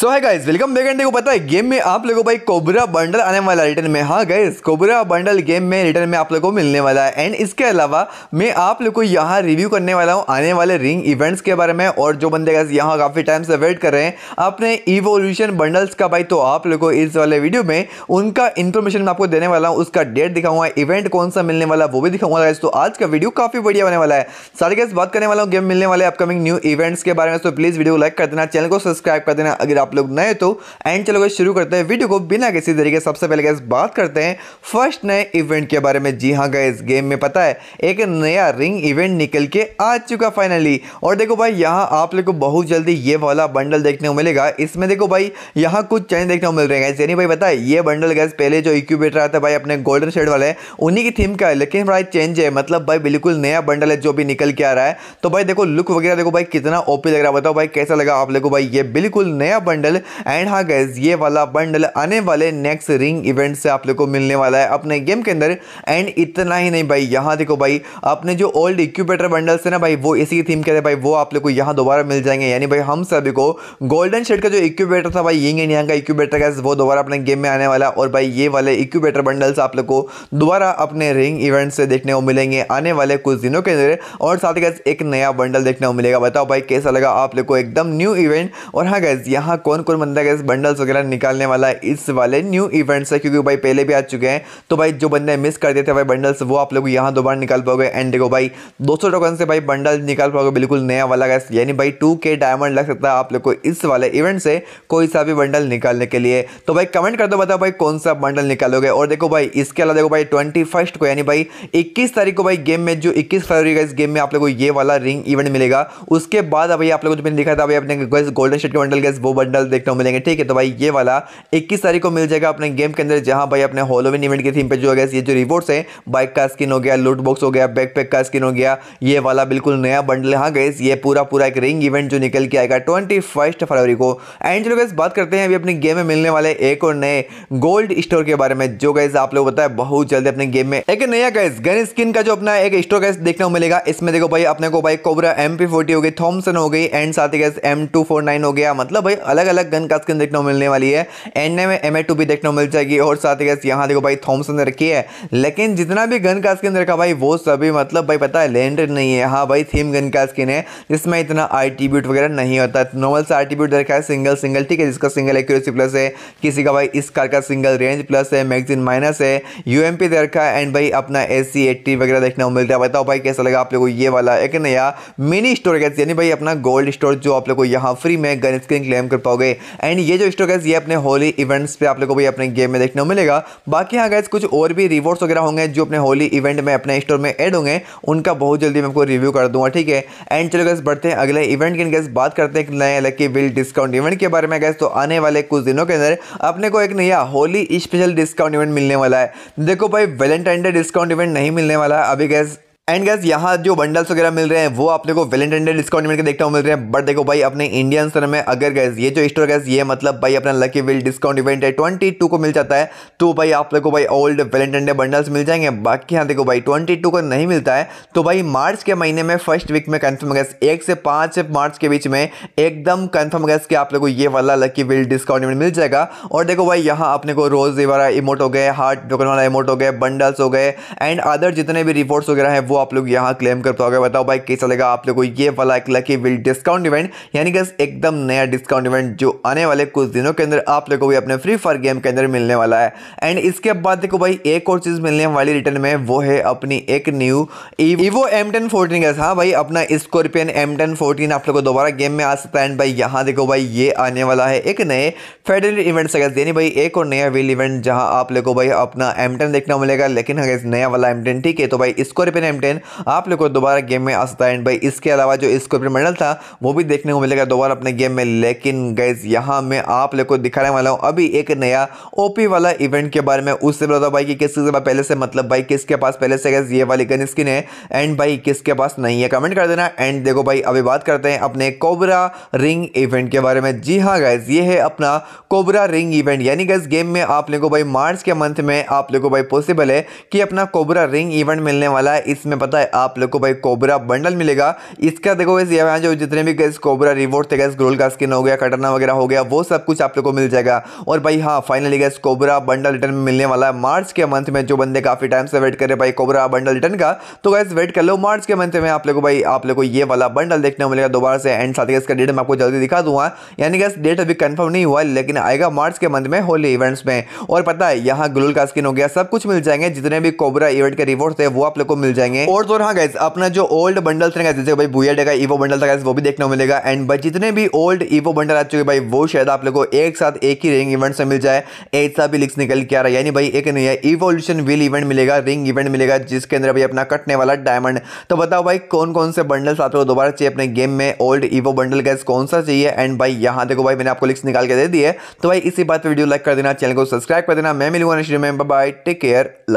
सो है guys welcome back and को पता है गेम में आप लोगों को भाई कोबरा बंडल आने वाला है रिटर्न में हाँ गाइज कोबरा बंडल गेम में रिटर्न में आप लोगों को मिलने वाला है एंड इसके अलावा मैं आप लोगों को यहाँ रिव्यू करने वाला हूँ आने वाले रिंग इवेंट्स के बारे में और जो बंदे गाइज यहाँ काफ़ी टाइम से वेट कर रहे हैं अपने इवोल्यूशन बंडल्स का भाई तो आप लोग को इस वाले वीडियो में उनका इन्फॉर्मेशन मैं आपको देने वाला हूँ उसका डेट दिखाऊंगा इवेंट कौन सा मिलने वाला वो भी दिखाऊंगा गाइज तो आज का वीडियो काफ़ी बढ़िया होने वाला है सारे गाइज बात करने वाला हूँ गेम मिलने वाले अपकमिंग न्यू इवेंट्स के बारे में तो प्लीज़ वीडियो लाइक कर देना चैनल को सब्सक्राइब कर देना अगर आप लोग नए तो एंड चलो शुरू करते हैं वीडियो को बिना किसी तरीके सबसे पहले गैस बात करते हैं फर्स्ट नए इवेंट के बारे में जी हाँ गैस गेम में पता है एक नया रिंग इवेंट निकल के आ चुका फाइनली और देखो भाई यहाँ आप लोग को बहुत जल्दी ये वाला बंडल देखने को मिलेगा इसमें देखो भाई यहाँ कुछ चेंज देखने को मिल रहे हैं यानी भाई बताए ये बंडल गैस पहले जो इक्यूबेटर आता है भाई अपने गोल्डन शेड वाले उन्हीं की थीम का है लेकिन भाई चेंज है मतलब भाई बिल्कुल नया बंडल है जो भी निकल के आ रहा है तो भाई देखो लुक वगैरह देखो भाई कितना ओपी लग रहा है बताओ भाई कैसा लगा आप लोग को भाई ये बिल्कुल नया बंडल एंड हाँ गैस ये वाला बंडल आने वाले नेक्स्ट रिंग इवेंट से आप लोग को मिलने वाला है अपने गेम के अंदर एंड इतना ही नहीं भाई यहाँ देखो भाई अपने जो ओल्ड इक्यूबेटर बंडल्स है ना भाई वो इसी थीम के थे भाई वो आप लोग को यहाँ दोबारा मिल जाएंगे यानी भाई हम सभी को गोल्डन शेड का जो इक्यूबेटर था भाई यिंग एंड यहाँ का इक्यूबेटर गैस वो दोबारा अपने गेम में आने वाला और भाई ये वाले इक्यूबेटर बंडल्स आप लोग को दोबारा अपने रिंग इवेंट से देखने को मिलेंगे आने वाले कुछ दिनों के अंदर और साथ ही गैस एक नया बंडल देखने को मिलेगा बताओ भाई कैसा लगा आप लोग को एकदम न्यू इवेंट और हाँ गैस यहाँ कौन कौन बंदा गैस बंडल्स वगैरह निकालने वाला है इस वाले न्यू इवेंट से क्योंकि भाई पहले भी आ चुके हैं तो भाई जो बंदे मिस कर देते भाई बंडल्स वो आप लोग यहाँ दोबारा निकाल पाओगे एंड देखो भाई दो सौ से भाई बंडल निकाल पाओगे बिल्कुल नया वाला गैस यानी भाई टू डायमंड लग सकता है आप लोग को इस वाले इवेंट से कोई सा भी बंडल निकालने के लिए तो भाई कमेंट कर दो बताओ भाई कौन सा बंडल निकालोगे और देखो भाई इसके अलावा देखो भाई ट्वेंटी को यानी भाई इक्कीस तारीख को भाई गेम में जो इक्कीस फरवरी का इस गेम में आप लोग को ये वाला रिंग इवेंट मिलेगा उसके बाद भाई आप लोग को जो मैंने दिखा था भाई अपने गोल्डन शेट के बंडल गैस वो बंडल देखने को मिलेंगे ठीक है तो भाई ये वाला इक्कीस तारीख को मिल जाएगा अपने गेम के अंदर जहाँ भाई अपने होलोविन इवेंट की थीम पर जो है ये जो रिवॉर्ड्स है बाइक का स्किन हो गया लूट बॉक्स हो गया बैकपैक का स्किन हो गया ये वाला बिल्कुल नया बंडल हाँ गए ये पूरा पूरा एक रिंग इवेंट जो निकल के आएगा ट्वेंटी फरवरी को एंड जो गैस बात करते हैं अभी अपने गेम में मिलने वाले एक और नए गोल्ड स्टोर के बारे में जो गैस आप लोग बताए बहुत जल्द अपने गेम में एक नया गैस गन स्किन का जो अपना एक स्टोर गैस देखने को मिलेगा इसमें देखो भाई अपने को भाई कोबरा एम पी फोर्टी हो गई थॉमसन हो गई एंड साथ ही guys M two four nine हो गया मतलब भाई अलग अलग गन का स्किन देखने को मिलने वाली है एंड में एम ए भी देखने को मिल जाएगी और साथ ही साथ यहाँ देखो भाई थॉमसन ने रखी है लेकिन जितना भी गन का स्किन रखा भाई वो सभी मतलब भाई पता है लेंडेड नहीं है हाँ भाई थीम गन का स्किन है जिसमें इतना आई वगैरह नहीं होता नॉर्मल से आई रखा है सिंगल सिंगल ठीक है जिसका सिंगल एक्यूरेसी प्लस है किसी का भाई इस कार का सिंगल रेंज प्लस है मैगजीन माइनस है यू एम रखा है एंड भाई अपना ए सी वगैरह देखने को मिलता है बताओ भाई कैसा लगा आप लोगों को ये वाला एक नया मिनी स्टोर कहते यानी भाई अपना गोल्ड स्टोर जो आप लोग को यहाँ फ्री में गन स्किन क्लेम कर पाओगे एंड ये जो स्टोर गैस ये अपने होली इवेंट्स पे आप लोगों को भी अपने गेम में देखने को मिलेगा बाकी हाँ गैस कुछ और भी रिवॉर्ड्स वगैरह होंगे जो अपने होली इवेंट में अपने स्टोर में एड होंगे उनका बहुत जल्दी मैं आपको रिव्यू कर दूंगा ठीक है एंड चलो गैस बढ़ते हैं अगले इवेंट की गैस बात करते हैं नए लकी विल डिस्काउंट इवेंट के बारे में गैस तो आने वाले कुछ दिनों के अंदर अपने को एक नया होली स्पेशल डिस्काउंट इवेंट मिलने वाला है देखो भाई वेलेंटाइन डे डिस्काउंट इवेंट नहीं मिलने वाला है अभी गैस एंड गैस यहाँ जो बंडल्स वगैरह मिल रहे हैं वो आपने को वेल इंटेंडेड डिस्काउंट मिलकर देखता हूँ मिल रहे हैं बट देखो भाई अपने इंडियन सर में अगर गैस ये जो स्टोर गैस ये मतलब भाई अपना लकी विल डिस्काउंट इवेंट है ट्वेंटी टू को मिल जाता है तो भाई आप लोग को भाई ओल्ड वेल इंटेंडेड बंडल्स मिल जाएंगे बाकी यहाँ देखो भाई ट्वेंटी को नहीं मिलता है तो भाई मार्च के महीने में फर्स्ट वीक में कन्फर्म गैस एक से पाँच मार्च के बीच में एकदम कन्फर्म गैस कि आप लोग को ये वाला लकी विल डिस्काउंट इवेंट मिल जाएगा और देखो भाई यहाँ अपने को रोज वाला इमोट हो गए हार्ट टोकन वाला इमोट हो गए बंडल्स हो गए एंड अदर जितने भी रिपोर्ट्स वगैरह हैं वो आप लोग यहाँ क्लेम कर पाओगे बताओ भाई कैसा लगा आप लोग को ये वाला एक लकी विल डिस्काउंट इवेंट यानी कि एकदम नया डिस्काउंट इवेंट जो आने वाले कुछ दिनों के अंदर आप लोग को भी अपने फ्री फायर गेम के अंदर मिलने वाला है एंड इसके बाद देखो भाई एक और चीज़ मिलने वाली रिटर्न में वो है अपनी एक new Evo M ten fourteen का था भाई अपना स्कॉर्पियन एम टेन फोर्टीन आप लोग को दोबारा गेम में आ सकता है एंड भाई यहाँ देखो भाई ये आने वाला है एक नए फेडरल इवेंट से यानी भाई एक और नया विल इवेंट जहाँ आप लोग को भाई अपना एम देखने को मिलेगा लेकिन अगर हाँ नया वाला एम ठीक है तो भाई स्कॉर्पियन एम टेन आप लोग को दोबारा गेम में आ सकता है एंड भाई इसके अलावा जो स्कॉर्पियो मेडल था वो भी देखने को मिलेगा दोबारा अपने गेम में लेकिन गैस यहाँ मैं आप लोग को दिखाने वाला हूँ अभी एक नया ओ वाला इवेंट के बारे में उससे बताओ भाई कि किसके पास पहले से मतलब भाई किसके पास पहले से गैस ये वाली गन स्किन है एंड भाई किसके पास नहीं है कमेंट कर देना एंड देखो भाई अभी बात करते हैं अपने कोबरा रिंग इवेंट के बारे में जी हाँ गैस ये है अपना कोबरा रिंग इवेंट यानी गैस गेम में आप लोग को भाई मार्च के मंथ में आप लोग को भाई पॉसिबल है कि अपना कोबरा रिंग इवेंट मिलने वाला है इसमें इसमें पता है आप लोग को भाई कोबरा बंडल मिलेगा इसका देखो वैसे यहाँ जो जितने भी गैस कोबरा रिवॉर्ड थे गैस ग्रोल का स्किन हो गया कटरना वगैरह हो गया वो सब कुछ आप लोग को मिल जाएगा और भाई हाँ finally guys Cobra bundle return मिलने वाला है मार्च के मंथ में जो बंदे काफ़ी टाइम से वेट करे भाई कोबरा बंडल रिटर्न का तो गैस वेट कर लो मार्च के मंथ में आप लोग को भाई आप लोग को ये वाला बंडल देखने को मिलेगा दोबारा से एंड साथ ही डेट मैं आपको जल्दी दिखा दूंगा यानी गैस डेट अभी कन्फर्म नहीं हुआ लेकिन आएगा मार्च के मंथ में होली इवेंट्स में और पता है यहाँ ग्रोल का स्किन हो गया सब कुछ मिल जाएंगे जितने भी कोबरा इवेंट के रिवॉर्ड थे वो आप लोग को मिल जाएंगे और तो हाँ गैस अपना जो ओल्ड बंडल्स जैसे भाई भूया डेगा ईवो बंडल था वो भी देखने को मिलेगा एंड भाई जितने भी ओल्ड ईवो बंडल आ चुके भाई वो शायद आप लोग को एक साथ एक ही रिंग इवेंट से मिल जाए ऐसा भी लिक्स निकल के आ रहा है यानी भाई एक नया इवोल्यूशन व्हील इवेंट मिलेगा रिंग इवेंट मिलेगा जिसके अंदर भाई अपना कटने वाला डायमंड तो बताओ भाई कौन कौन से बंडल्स आप लोग दोबारा चाहिए अपने गेम में ओल्ड ईवो बंडल गैस कौन सा चाहिए एंड भाई यहाँ देखो भाई मैंने आपको लिक्स निकाल के दे दिए तो भाई इसी बात पर वीडियो लाइक कर देना चैनल को सब्सक्राइब कर देना मैं मिलूंगा बाय टेक केयर